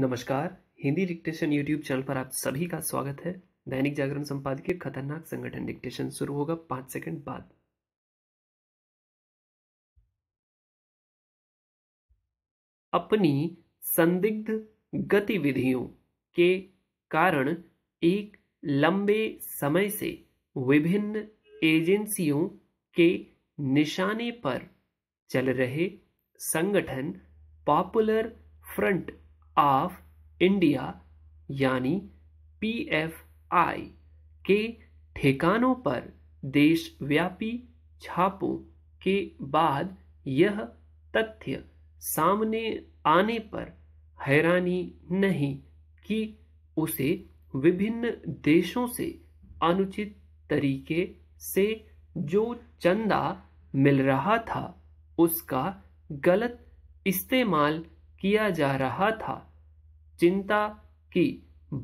नमस्कार Hindi dictation YouTube channel पर आप सभी का स्वागत है दैनिक जागरण संपादकीय खतरनाक संगठन डिक्टेशन शुरू होगा पांच सेकंड बाद अपनी संदिग्ध गतिविधियों के कारण एक लंबे समय से विभिन्न एजेंसियों के निशाने पर चल रहे संगठन पॉपुलर फ्रंट ऑफ इंडिया यानी पी के ठिकानों पर देशव्यापी छापों के बाद यह तथ्य सामने आने पर हैरानी नहीं कि उसे विभिन्न देशों से अनुचित तरीके से जो चंदा मिल रहा था उसका गलत इस्तेमाल किया जा रहा था चिंता की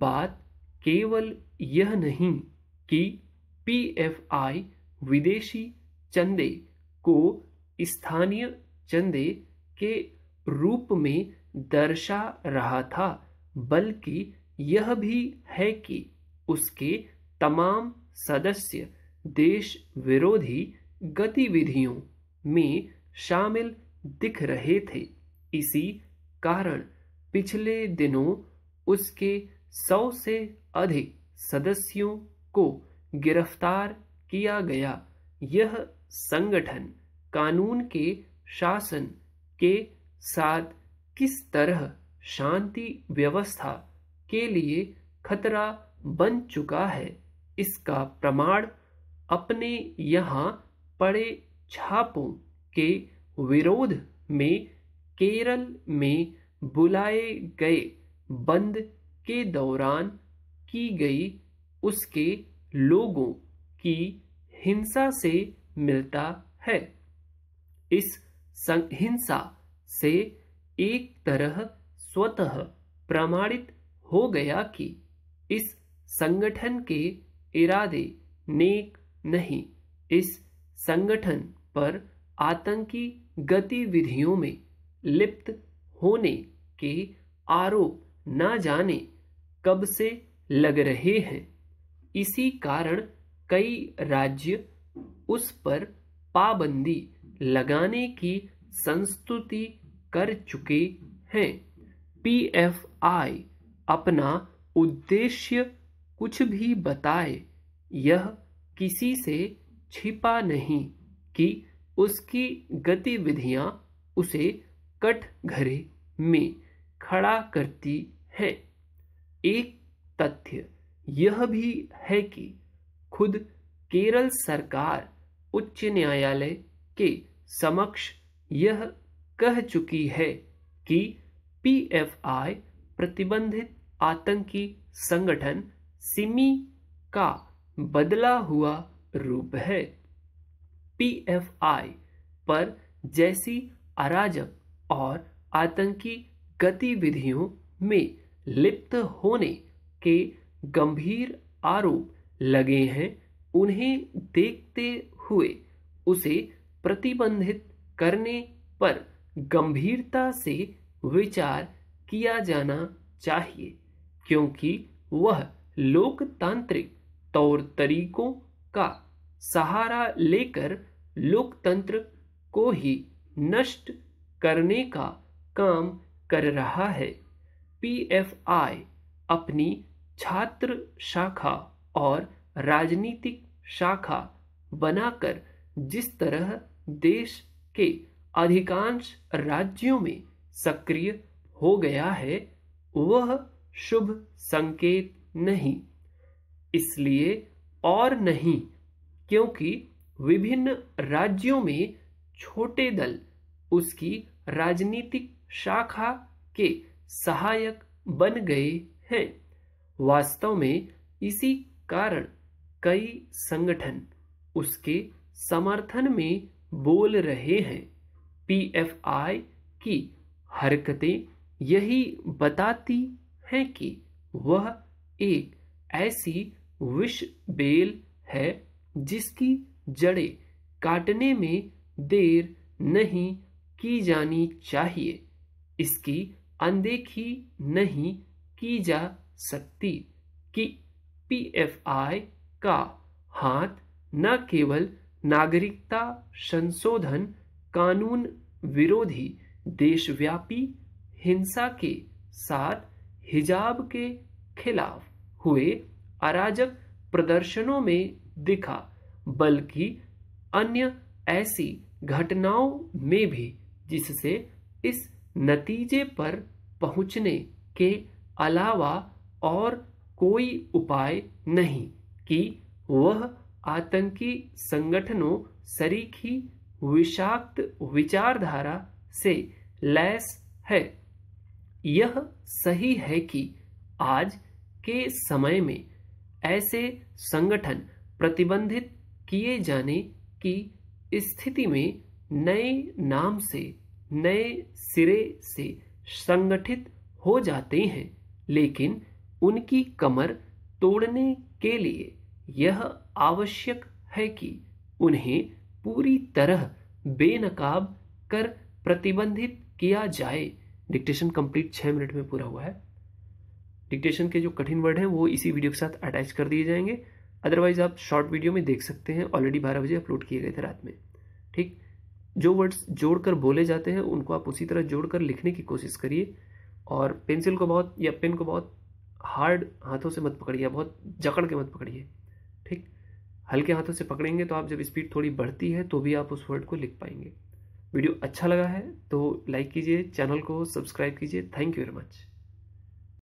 बात केवल यह नहीं कि पीएफआई विदेशी चंदे को स्थानीय चंदे के रूप में दर्शा रहा था बल्कि यह भी है कि उसके तमाम सदस्य देश विरोधी गतिविधियों में शामिल दिख रहे थे इसी कारण पिछले दिनों उसके सौ से अधिक सदस्यों को गिरफ्तार किया गया यह संगठन कानून के शासन के साथ किस तरह शांति व्यवस्था के लिए खतरा बन चुका है इसका प्रमाण अपने यहाँ पड़े छापों के विरोध में केरल में बुलाए गए बंद के दौरान की गई उसके लोगों की हिंसा से मिलता है इस हिंसा से एक तरह स्वतः प्रमाणित हो गया कि इस संगठन के इरादे नेक नहीं इस संगठन पर आतंकी गतिविधियों में लिप्त होने के आरोप ना जाने कब से लग रहे हैं इसी कारण कई राज्य उस पर पाबंदी लगाने की संस्तुति कर चुके हैं पीएफआई अपना उद्देश्य कुछ भी बताए यह किसी से छिपा नहीं कि उसकी गतिविधियां उसे कट घरे में खड़ा करती है एक तथ्य यह भी है कि खुद केरल सरकार उच्च न्यायालय के समक्ष यह कह चुकी है कि पीएफआई प्रतिबंधित आतंकी संगठन सिमी का बदला हुआ रूप है पीएफआई पर जैसी अराजक और आतंकी गतिविधियों में लिप्त होने के गंभीर आरोप लगे हैं उन्हें देखते हुए उसे प्रतिबंधित करने पर गंभीरता से विचार किया जाना चाहिए क्योंकि वह लोकतांत्रिक तौर तरीकों का सहारा लेकर लोकतंत्र को ही नष्ट करने का काम कर रहा है पीएफआई अपनी छात्र शाखा और राजनीतिक शाखा बनाकर जिस तरह देश के अधिकांश राज्यों में सक्रिय हो गया है वह शुभ संकेत नहीं इसलिए और नहीं क्योंकि विभिन्न राज्यों में छोटे दल उसकी राजनीतिक शाखा के सहायक बन गए हैं वास्तव में इसी कारण कई संगठन उसके समर्थन में बोल रहे हैं पीएफआई की हरकतें यही बताती हैं कि वह एक ऐसी विष बेल है जिसकी जड़ें काटने में देर नहीं की जानी चाहिए इसकी अनदेखी नहीं की जा सकती कि पीएफआई का हाथ न केवल नागरिकता संशोधन कानून विरोधी देशव्यापी हिंसा के साथ हिजाब के खिलाफ हुए अराजक प्रदर्शनों में दिखा बल्कि अन्य ऐसी घटनाओं में भी जिससे इस नतीजे पर पहुँचने के अलावा और कोई उपाय नहीं कि वह आतंकी संगठनों सरीखी विषाक्त विचारधारा से लैस है यह सही है कि आज के समय में ऐसे संगठन प्रतिबंधित किए जाने की स्थिति में नए नाम से नए सिरे से संगठित हो जाते हैं लेकिन उनकी कमर तोड़ने के लिए यह आवश्यक है कि उन्हें पूरी तरह बेनकाब कर प्रतिबंधित किया जाए डिक्टेशन कंप्लीट छः मिनट में पूरा हुआ है डिक्टेशन के जो कठिन वर्ड हैं वो इसी वीडियो के साथ अटैच कर दिए जाएंगे अदरवाइज आप शॉर्ट वीडियो में देख सकते हैं ऑलरेडी बारह बजे अपलोड किए गए थे रात में ठीक जो वर्ड्स जोड़कर बोले जाते हैं उनको आप उसी तरह जोड़कर लिखने की कोशिश करिए और पेंसिल को बहुत या पेन को बहुत हार्ड हाथों से मत पकड़िए बहुत जकड़ के मत पकड़िए ठीक हल्के हाथों से पकड़ेंगे तो आप जब स्पीड थोड़ी बढ़ती है तो भी आप उस वर्ड को लिख पाएंगे वीडियो अच्छा लगा है तो लाइक कीजिए चैनल को सब्सक्राइब कीजिए थैंक यू वेरी मच